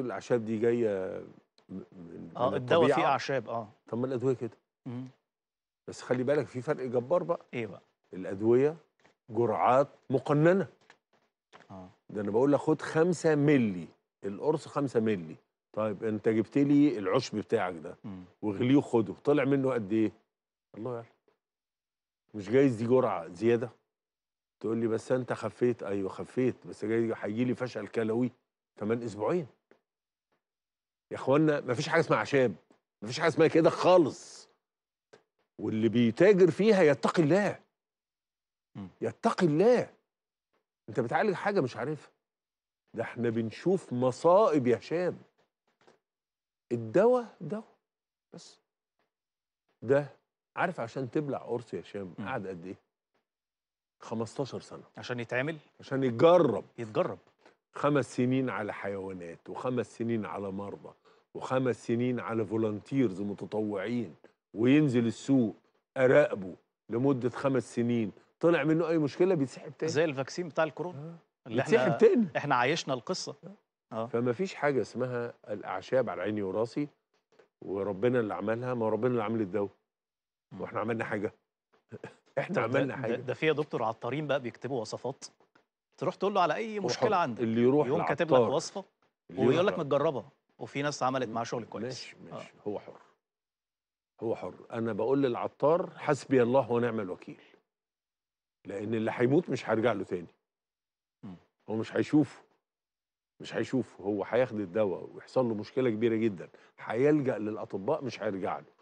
الاعشاب دي جايه اه الدواء فيه اعشاب اه طب ما الادويه كده بس خلي بالك في فرق جبار بقى ايه بقى الادويه جرعات مقننه اه ده انا بقول لك خد 5 مللي القرص 5 مللي طيب انت جبت لي العشب بتاعك ده واغليه وخده طلع منه قد ايه الله يعلم مش جايز دي جرعه زياده تقول لي بس انت خفيت ايوه خفيت بس جاي هيجي لي فشل كلوي كمان اسبوعين يا اخوانا مفيش حاجه اسمها عشاب مفيش حاجه اسمها كده خالص واللي بيتاجر فيها يتقي الله يتقي الله انت بتعالج حاجه مش عارفها ده احنا بنشوف مصائب يا هشام الدواء دواء بس ده عارف عشان تبلع قرص يا هشام قعد قد ايه 15 سنه عشان يتعمل عشان يتجرب يتجرب خمس سنين على حيوانات وخمس سنين على مرضى وخمس سنين على فولنتيرز متطوعين وينزل السوق اراقبه لمده خمس سنين طلع منه اي مشكله بيتسحب تاني زي الفاكسين بتاع الكورونا آه. بيتسحب احنا تاني احنا عايشنا القصه اه فما فيش حاجه اسمها الاعشاب على عيني وراسي وربنا اللي عملها ما ربنا اللي عمل الدواء واحنا عملنا حاجه احنا عملنا حاجه ده, ده في يا دكتور عطارين بقى بيكتبوا وصفات تروح تقول له على اي مشكله عندك اللي يروح يقوم كاتب لك وصفه ويقول لك متجربه وفي ناس عملت معاه شغل كويس ماشي آه. ماشي آه. هو حر هو حر انا بقول للعطار حسبي الله ونعم الوكيل لان اللي هيموت مش هيرجع له تاني هو مش هيشوفه مش هيشوفه هو هياخد الدواء ويحصل له مشكله كبيره جدا هيلجا للاطباء مش هيرجع له